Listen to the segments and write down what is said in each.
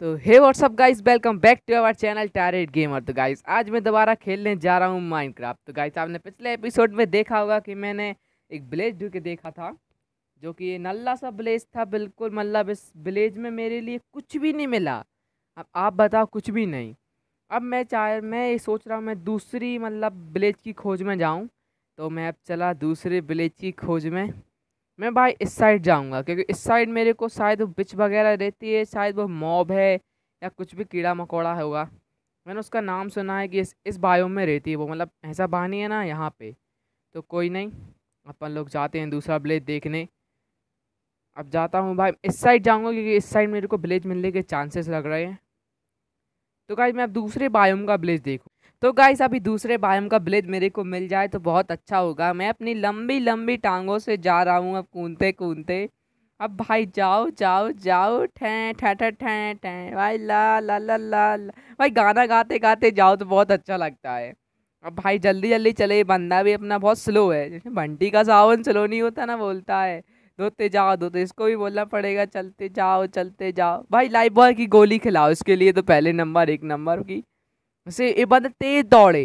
तो hey what's up guys welcome back to our channel टारेट gamer तो गाइस आज मैं दोबारा खेलने जा रहा हूँ माइनक्राफ्ट तो गाइस आपने पिछले एपिसोड में देखा होगा कि मैंने एक ब्लेज ढूंढ के देखा था जो कि ये नल्ला सा ब्लेज था बिल्कुल मतलब इस ब्लेज में मेरे लिए कुछ भी नहीं मिला अब आप बताओ कुछ भी नहीं अब मैं चाह मैं ये सोच रहा हूँ मैं दूसरी मतलब ब्लेज की खोज में जाऊँ तो मैं अब चला दूसरे ब्लेज की खोज में मैं भाई इस साइड जाऊंगा क्योंकि इस साइड मेरे को शायद वो बिच वगैरह रहती है शायद वो मॉब है या कुछ भी कीड़ा मकोड़ा होगा मैंने उसका नाम सुना है कि इस इस बायो में रहती है वो मतलब ऐसा बहानी है ना यहाँ पे तो कोई नहीं अपन लोग जाते हैं दूसरा ब्लेज देखने अब जाता हूँ भाई इस साइड जाऊँगा क्योंकि इस साइड मेरे को ब्लेज मिलने के चांसेस लग रहे हैं तो भाई मैं अब दूसरे बायोम का ब्लेज देखूँ तो गाइस अभी दूसरे बायम का ब्लेड मेरे को मिल जाए तो बहुत अच्छा होगा मैं अपनी लंबी लंबी टांगों से जा रहा हूँ अब कूदते कूदते अब भाई जाओ जाओ जाओ ठे ठे ठे ठे भाई ला ला ला ला ला भाई गाना गाते गाते जाओ तो बहुत अच्छा लगता है अब भाई जल्दी जल्दी चले बंदा भी अपना बहुत स्लो है जैसे बंटी का सावन स्लो नहीं होता ना बोलता है धोते जाओ धोते इसको भी बोलना पड़ेगा चलते जाओ चलते जाओ भाई लाइफ बॉय की गोली खिलाओ इसके लिए तो पहले नंबर एक नंबर की वैसे ये बंदा तेज दौड़े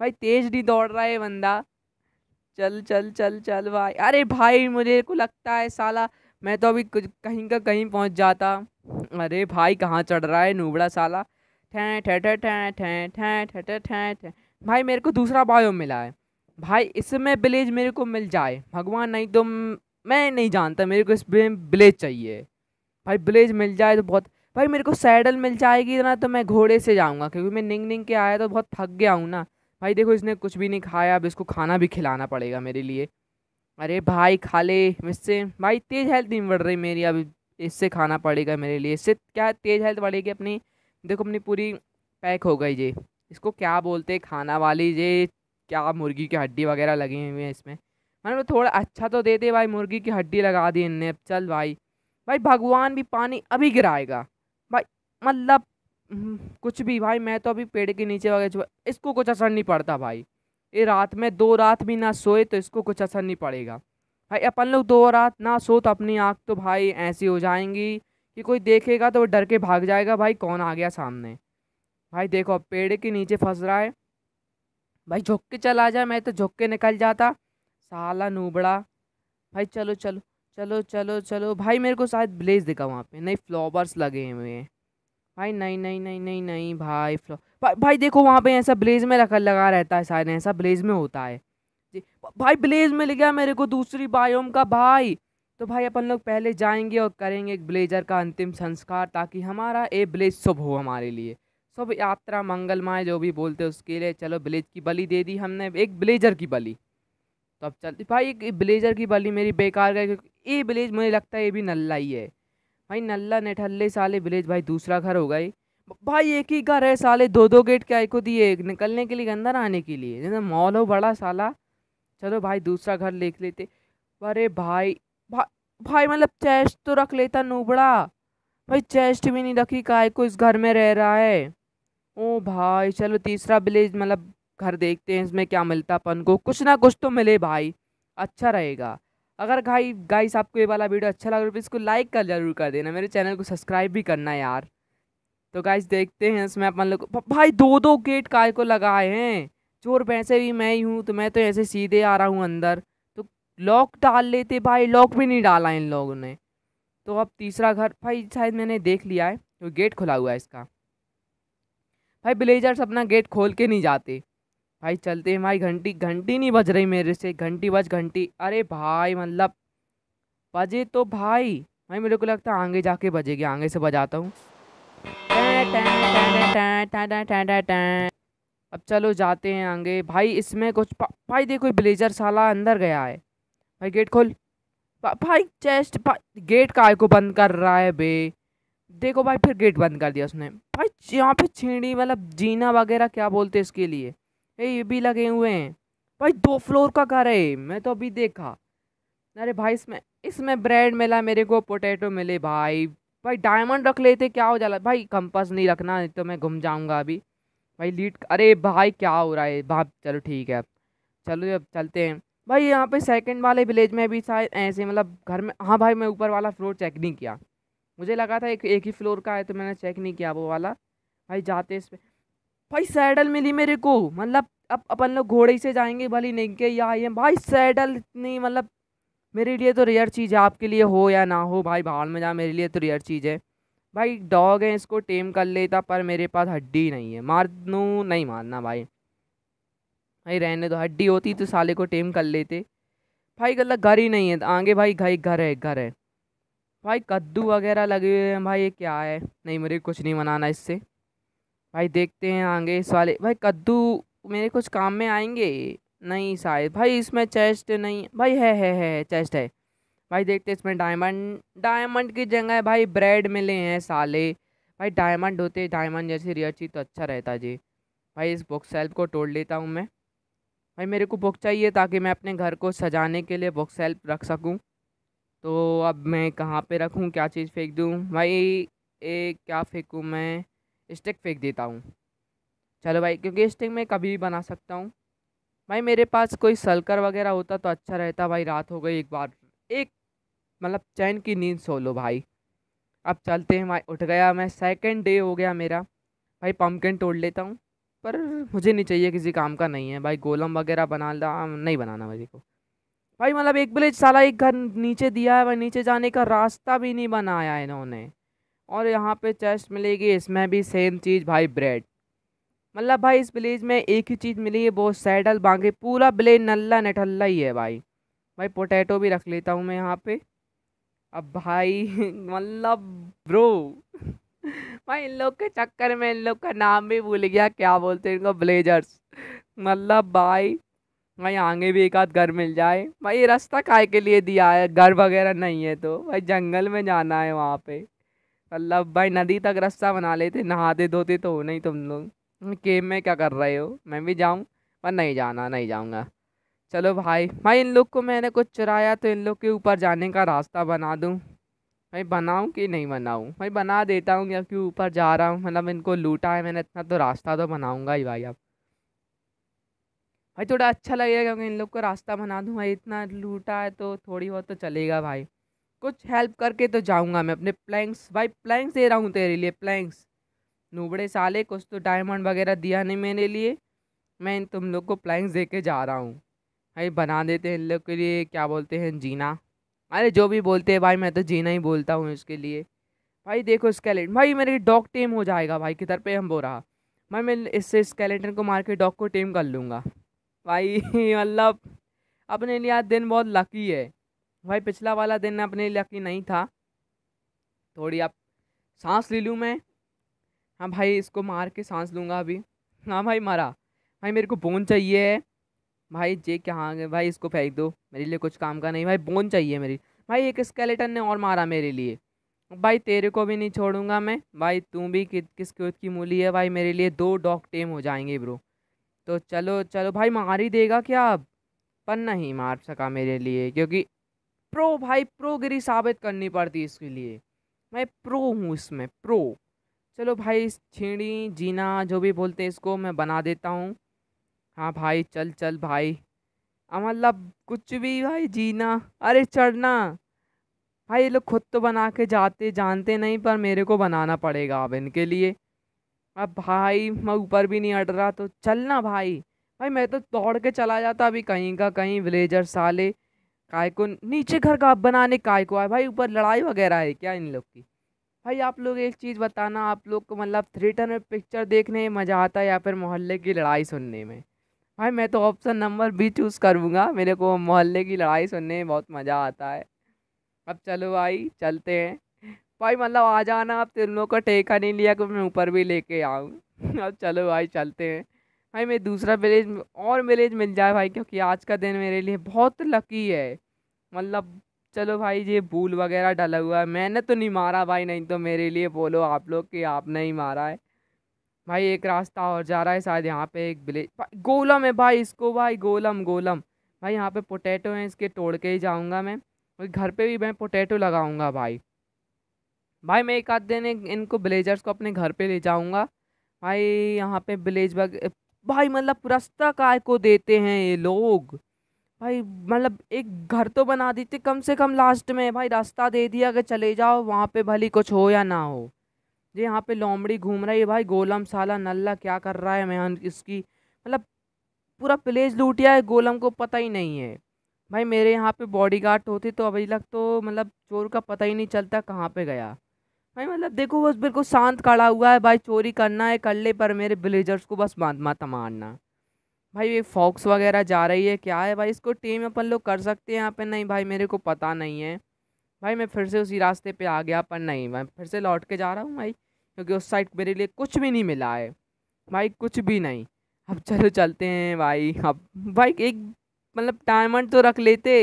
भाई तेज नहीं दौड़ रहा है बंदा चल चल चल चल भाई अरे भाई मुझे को लगता है साला मैं तो अभी कुछ कहीं का कहीं पहुंच जाता अरे भाई कहाँ चढ़ रहा है नूबड़ा साला ठें ठे ठे ठे ठें ठें ठे ठे ठे भाई मेरे को दूसरा बायो मिला है भाई इसमें विलेज मेरे को मिल जाए भगवान नहीं तो मैं नहीं जानता मेरे को इसमें विलेज चाहिए भाई विलेज मिल जाए तो बहुत भाई मेरे को सैडल मिल जाएगी ना तो मैं घोड़े से जाऊँगा क्योंकि मैं निंग निंग के आया तो बहुत थक गया हूँ ना भाई देखो इसने कुछ भी नहीं खाया अब इसको खाना भी खिलाना पड़ेगा मेरे लिए अरे भाई खा ले इससे भाई तेज़ हेल्थ नहीं बढ़ रही मेरी अब इससे खाना पड़ेगा मेरे लिए इससे क्या तेज़ हेल्थ बढ़ेगी अपनी देखो अपनी पूरी पैक हो गई जी इसको क्या बोलते खाना वाली ये क्या मुर्गी की हड्डी वगैरह लगी हुई है इसमें मैंने थोड़ा अच्छा तो दे दे भाई मुर्गी की हड्डी लगा दी इनने अब चल भाई भाई भगवान भी पानी अभी गिराएगा भाई मतलब हम्म, कुछ भी भाई मैं तो अभी पेड़ के नीचे वगैरह इसको कुछ असर नहीं पड़ता भाई ये रात में दो रात भी ना सोए तो इसको कुछ असर नहीं पड़ेगा भाई अपन लोग दो रात ना सो तो अपनी आँख तो भाई ऐसी हो जाएंगी कि कोई देखेगा तो वो डर के भाग जाएगा भाई कौन आ गया सामने भाई देखो अब पेड़ के नीचे फंस रहा है भाई झुक के चला जाए मैं तो झुक के निकल जाता साला नूबड़ा भाई चलो चलो चलो चलो चलो भाई मेरे को शायद ब्लेज दिखा वहाँ पे नहीं फ्लावर्स लगे हुए हैं भाई नहीं नहीं नहीं नहीं नहीं भाई फ्लो भा, भाई देखो वहाँ पे ऐसा ब्लेज में रखा लगा रहता है शायद ऐसा ब्लेज में होता है जी भाई ब्लेज में ले गया मेरे को दूसरी बायोम का भाई तो भाई अपन लोग पहले जाएंगे और करेंगे एक ब्लेजर का अंतिम संस्कार ताकि हमारा ए ब्लेज शुभ हो हमारे लिए शुभ यात्रा मंगलमय जो भी बोलते हैं उसके लिए चलो ब्लेज की बलि दे दी हमने एक ब्लेजर की बलि तो अब चलते भाई एक ब्लेजर की बली मेरी बेकार गई क्योंकि ये ब्लेज मुझे लगता है ये भी नल्ला ही है भाई नल्ला नेठल्ले साले ब्लेज भाई दूसरा घर हो गई भाई एक ही घर है साले दो दो गेट आई को दिए निकलने के लिए अंदर आने के लिए जैसे मॉल हो बड़ा साला चलो भाई दूसरा घर देख लेते अरे भाई भा, भाई मतलब चेस्ट तो रख लेता नूबड़ा भाई चेस्ट भी नहीं रखी काय को इस घर में रह रहा है ओ भाई चलो तीसरा ब्लेज मतलब घर देखते हैं इसमें क्या मिलता अपन को कुछ ना कुछ तो मिले भाई अच्छा रहेगा अगर भाई गाइस आपको ये वाला वीडियो अच्छा लगा तो इसको लाइक कर जरूर कर देना मेरे चैनल को सब्सक्राइब भी करना यार तो गाइस देखते हैं इसमें अपन लोग भाई दो दो गेट काय को लगाए हैं चोर पैसे भी मैं ही हूँ तो मैं तो ऐसे सीधे आ रहा हूँ अंदर तो लॉक डाल लेते भाई लॉक भी नहीं डाला इन लोगों ने तो अब तीसरा घर भाई शायद मैंने देख लिया है तो गेट खुला हुआ है इसका भाई ब्लेजर्स अपना गेट खोल के नहीं जाते भाई चलते हैं भाई घंटी घंटी नहीं बज रही मेरे से घंटी बज घंटी अरे भाई मतलब बजे तो भाई भाई मेरे को लगता है आगे जाके बजेगी आगे से बजाता हूँ अब चलो जाते हैं आगे भाई इसमें कुछ भाई देखो ब्लेजर साला अंदर गया है भाई गेट खोल भाई चेस्ट भाई गेट काय को बंद कर रहा है बे देखो भाई फिर गेट बंद कर दिया उसने भाई यहाँ पे छीणी मतलब जीना वगैरह क्या बोलते इसके लिए ये भी लगे हुए हैं भाई दो फ्लोर का घर है मैं तो अभी देखा अरे भाई इसमें इसमें ब्रेड मिला मेरे को पोटैटो मिले भाई भाई डायमंड रख लेते क्या हो जाला भाई कंपास नहीं रखना नहीं तो मैं घूम जाऊंगा अभी भाई लीड अरे भाई क्या हो रहा है भाप चलो ठीक है चलो अब चलते हैं भाई यहाँ पे सेकंड वाले विलेज में भी शायद ऐसे मतलब घर में हाँ भाई मैं ऊपर वाला फ्लोर चेक नहीं किया मुझे लगा था एक एक ही फ्लोर का है तो मैंने चेक नहीं किया वो वाला भाई जाते इस पर भाई सैडल मिली मेरे को मतलब अब अपन लोग घोड़े से जाएंगे भली नहीं के या ये भाई सैडल इतनी मतलब मेरे लिए तो रेयर चीज़ है आपके लिए हो या ना हो भाई बाहर में जा मेरे लिए तो रेयर चीज़ है भाई डॉग है इसको टेम कर लेता पर मेरे पास हड्डी नहीं है मार दूँ नहीं मारना भाई भाई रहने तो हड्डी होती तो साले को टेम कर लेते भाई गलत घर ही नहीं है आगे भाई घाई घर है घर है भाई कद्दू वगैरह लगे हुए हैं भाई ये क्या है नहीं मुझे कुछ नहीं मनाना इससे भाई देखते हैं आगे इस वाले भाई कद्दू मेरे कुछ काम में आएंगे नहीं शायद भाई इसमें चेस्ट नहीं भाई है है है चेस्ट है भाई देखते हैं इसमें डायमंड डायमंड की जगह भाई ब्रेड मिले हैं साले भाई डायमंड होते डायमंड जैसी रियर चीज़ तो अच्छा रहता जी भाई इस बुक सेल्फ को तोड़ लेता हूँ मैं भाई मेरे को बुक चाहिए ताकि मैं अपने घर को सजाने के लिए बुक सेल्फ रख सकूँ तो अब मैं कहाँ पे रखूँ क्या चीज़ फेंक दूँ भाई ए क्या फेंकूँ मैं स्टिक फेंक देता हूँ चलो भाई क्योंकि स्टिक मैं कभी भी बना सकता हूँ भाई मेरे पास कोई सलकर वगैरह होता तो अच्छा रहता भाई रात हो गई एक बार एक मतलब चैन की नींद सो लो भाई अब चलते हैं भाई उठ गया मैं सेकेंड डे हो गया मेरा भाई पम्पकिन तोड़ लेता हूँ पर मुझे नहीं चाहिए किसी काम का नहीं है भाई गोलम वगैरह बना ला नहीं बनाना मेरे को भाई मतलब एक बिलेज साला एक घर नीचे दिया है भाई नीचे जाने का रास्ता भी नहीं बनाया इन्होंने और यहाँ पे चेस्ट मिलेगी इसमें भी सेम चीज़ भाई ब्रेड मतलब भाई इस विलेज में एक ही चीज़ मिली है बहुत सैडल बांगे पूरा ब्लेज नल्ला नठल्ला ही है भाई भाई पोटैटो भी रख लेता हूँ मैं यहाँ पे अब भाई मतलब ब्रो भाई इन लोग के चक्कर में इन लोग का नाम भी भूल गया क्या बोलते हैं इनको ब्लेजर्स मतलब भाई भाई आगे भी एक आध घर मिल जाए भाई रास्ता काय के लिए दिया है घर वगैरह नहीं है तो भाई जंगल में जाना है वहाँ पे मतलब भाई नदी तक रास्ता बना लेते नहाते धोते तो नहीं तुम लोग केम में क्या कर रहे हो मैं भी जाऊँ पर नहीं जाना नहीं जाऊँगा चलो भाई भाई इन लोग को मैंने कुछ चुराया तो इन लोग के ऊपर जाने का रास्ता बना दूँ भाई बनाऊँ कि नहीं बनाऊँ भाई बना देता हूँ क्योंकि ऊपर जा रहा हूँ मतलब इनको लूटा है मैंने इतना तो रास्ता तो बनाऊँगा ही भाई अब भाई थोड़ा अच्छा लगेगा क्योंकि इन लोग को रास्ता बना दूँ भाई इतना लूटा है तो थोड़ी बहुत तो चलेगा भाई कुछ हेल्प करके तो जाऊँगा मैं अपने प्लैंक्स भाई प्लैंक्स दे रहा हूँ तेरे लिए प्लैंक्स नूबड़े साले कुछ तो डायमंड वगैरह दिया नहीं मेरे लिए मैं इन तुम लोग को प्लैंक्स दे के जा रहा हूँ भाई बना देते हैं इन लोग के लिए क्या बोलते हैं जीना अरे जो भी बोलते हैं भाई मैं तो जीना ही बोलता हूँ इसके लिए भाई देखो स्केलेटन भाई मेरे डॉग टेम हो जाएगा भाई किधर पे हम बो रहा भाई मैं इससे स्केलेटन को मार के डॉग को टेम कर लूँगा भाई मतलब अपने लिए आज दिन बहुत लकी है भाई पिछला वाला दिन अपने लिए लकी नहीं था थोड़ी आप सांस ले लूँ मैं हाँ भाई इसको मार के सांस लूँगा अभी हाँ भाई मारा भाई मेरे को बोन चाहिए है भाई जे क्या हाँ भाई इसको फेंक दो मेरे लिए कुछ काम का नहीं भाई बोन चाहिए मेरी भाई एक स्केलेटन ने और मारा मेरे लिए भाई तेरे को भी नहीं छोड़ूंगा मैं भाई तू भी कि, किस क्यूत की मूली है भाई मेरे लिए दो डॉग टेम हो जाएंगे ब्रो तो चलो चलो भाई मार ही देगा क्या अब पर नहीं मार सका मेरे लिए क्योंकि प्रो भाई प्रो गिरी साबित करनी पड़ती इसके लिए मैं प्रो हूँ इसमें प्रो चलो भाई छेड़ी जीना जो भी बोलते हैं इसको मैं बना देता हूँ हाँ भाई चल चल भाई मतलब कुछ भी भाई जीना अरे चढ़ना भाई ये लोग खुद तो बना के जाते जानते नहीं पर मेरे को बनाना पड़ेगा अब इनके लिए अब भाई मैं ऊपर भी नहीं अट रहा तो चलना भाई भाई मैं तो दौड़ के चला जाता अभी कहीं का कहीं विलेजर साले काय को नीचे घर का बनाने काय को आए भाई ऊपर लड़ाई वगैरह है क्या इन लोग की भाई आप लोग एक चीज़ बताना आप लोग को मतलब थिएटर में पिक्चर देखने में मज़ा आता है या फिर मोहल्ले की लड़ाई सुनने में भाई मैं तो ऑप्शन नंबर बी चूज़ करूँगा मेरे को मोहल्ले की लड़ाई सुनने में बहुत मज़ा आता है अब चलो भाई चलते हैं भाई मतलब आ जाना आप तुम लोग का टेका नहीं लिया कि मैं ऊपर भी लेके आऊँ अब चलो भाई चलते हैं भाई मैं दूसरा विलेज और विलेज मिल जाए भाई क्योंकि आज का दिन मेरे लिए बहुत लकी है मतलब चलो भाई ये भूल वगैरह डला हुआ है मैंने तो नहीं मारा भाई नहीं तो मेरे लिए बोलो आप लोग कि आपने ही मारा है भाई एक रास्ता और जा रहा है शायद यहाँ पे एक विलेज गोलम है भाई इसको भाई गोलम गोलम भाई यहाँ पे पोटैटो हैं इसके तोड़ के ही जाऊँगा मैं घर पे भी मैं पोटैटो लगाऊँगा भाई भाई मैं एक आध दिन इनको ब्लेजर्स को अपने घर पे ले जाऊँगा भाई यहाँ पे ब्लेज भाई मतलब रास्ता काय को देते हैं ये लोग भाई मतलब एक घर तो बना देते कम से कम लास्ट में भाई रास्ता दे दिया कि चले जाओ वहाँ पे भली कुछ हो या ना हो ये यहाँ पे लोमड़ी घूम रही है भाई गोलम साला नल्ला क्या कर रहा है मैं इसकी मतलब पूरा प्लेज लूटिया है गोलम को पता ही नहीं है भाई मेरे यहाँ पे बॉडीगार्ड होते तो अभी तक तो मतलब चोर का पता ही नहीं चलता कहाँ पे गया भाई मतलब देखो बस बिल्कुल शांत खड़ा हुआ है भाई चोरी करना है कर ले पर मेरे ब्लेजर्स को बस बांध माता मारना भाई ये फॉक्स वगैरह जा रही है क्या है भाई इसको टीम अपन लोग कर सकते हैं यहाँ पे नहीं भाई मेरे को पता नहीं है भाई मैं फिर से उसी रास्ते पे आ गया पर नहीं मैं फिर से लौट के जा रहा हूँ भाई क्योंकि उस साइड मेरे लिए कुछ भी नहीं मिला है भाई कुछ भी नहीं अब चलो चलते हैं भाई अब भाई एक मतलब डायमंड तो रख लेते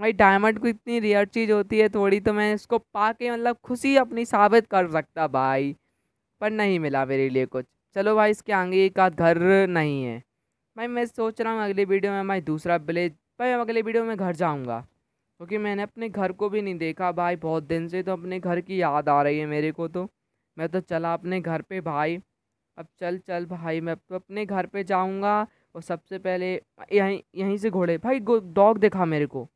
भाई डायमंड को इतनी रेयर चीज़ होती है थोड़ी तो मैं इसको पा के मतलब खुशी अपनी साबित कर सकता भाई पर नहीं मिला मेरे लिए कुछ चलो भाई इसके आगे का घर नहीं है भाई मैं सोच रहा हूँ अगले वीडियो में भाई दूसरा विलेज भाई अगले वीडियो में घर जाऊँगा क्योंकि मैंने अपने घर को भी नहीं देखा भाई बहुत दिन से तो अपने घर की याद आ रही है मेरे को तो मैं तो चला अपने घर पे भाई अब चल चल भाई मैं तो अपने घर पे जाऊँगा और सबसे पहले यहीं यहीं से घोड़े भाई डॉग देखा मेरे को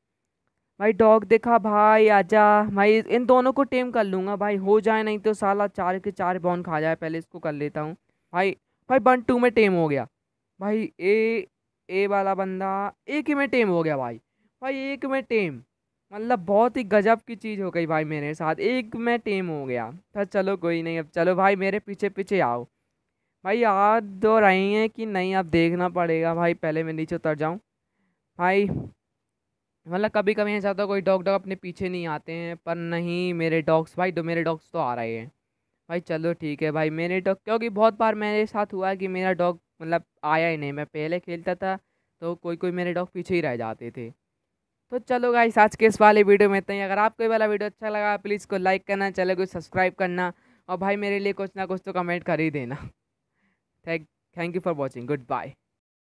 भाई डॉग देखा भाई आजा भाई इन दोनों को टेम कर लूँगा भाई हो जाए नहीं तो साला चार के चार बॉन खा जाए पहले इसको कर लेता हूँ भाई भाई वन टू में टेम हो गया भाई ए ए वाला बंदा एक ही में टेम हो गया भाई भाई एक में टेम मतलब बहुत ही गजब की चीज़ हो गई भाई मेरे साथ एक में टेम हो गया था तो चलो कोई नहीं अब चलो भाई मेरे पीछे पीछे आओ भाई याद दो तो रही हैं कि नहीं अब देखना पड़ेगा भाई पहले मैं नीचे उतर जाऊँ भाई मतलब कभी कभी ऐसा होता है कोई डॉग डॉग अपने पीछे नहीं आते हैं पर नहीं मेरे डॉग्स भाई दो मेरे डॉग्स तो आ रहे हैं भाई चलो ठीक है भाई मेरे डॉग क्योंकि बहुत बार मेरे साथ हुआ है कि मेरा डॉग मतलब आया ही नहीं मैं पहले खेलता था तो कोई कोई मेरे डॉग पीछे ही रह जाते थे तो चलो गाइस आज के इस वाले वीडियो में इतना ही अगर आपको ये वाला वीडियो अच्छा लगा प्लीज़ को लाइक करना चैनल को सब्सक्राइब करना और भाई मेरे लिए कुछ ना कुछ तो कमेंट कर ही देना thank thank you for watching good bye